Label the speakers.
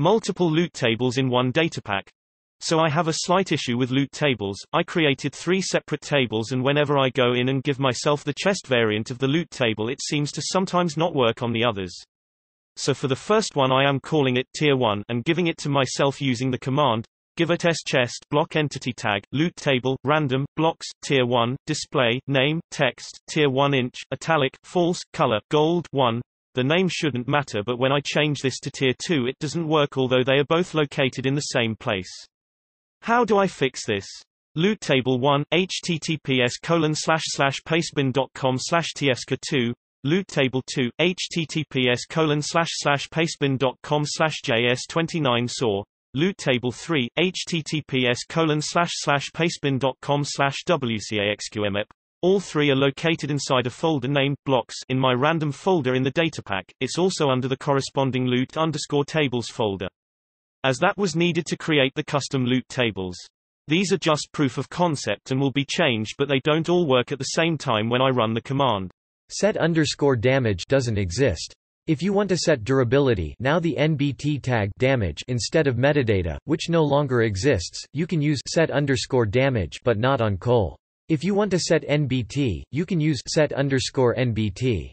Speaker 1: multiple loot tables in one datapack. So I have a slight issue with loot tables, I created three separate tables and whenever I go in and give myself the chest variant of the loot table it seems to sometimes not work on the others. So for the first one I am calling it tier 1 and giving it to myself using the command give it s chest block entity tag loot table random blocks tier 1 display name text tier 1 inch italic false color gold 1 the name shouldn't matter but when I change this to tier 2 it doesn't work although they are both located in the same place. How do I fix this? Loot table 1, https colon slash slash pastebin.com slash tsk2, loot table 2, https colon slash slash pastebin.com slash js29 saw, loot table 3, https colon slash slash pastebin.com slash wcaxqmep, all three are located inside a folder named blocks in my random folder in the datapack, it's also under the corresponding loot underscore tables folder. As that was needed to create the custom loot tables. These are just proof of concept and will be changed but they don't all work at the same time when I run the command. Set
Speaker 2: underscore damage doesn't exist. If you want to set durability now the NBT tag damage instead of metadata, which no longer exists, you can use set underscore damage but not on coal. If you want to set NBT, you can use set underscore NBT.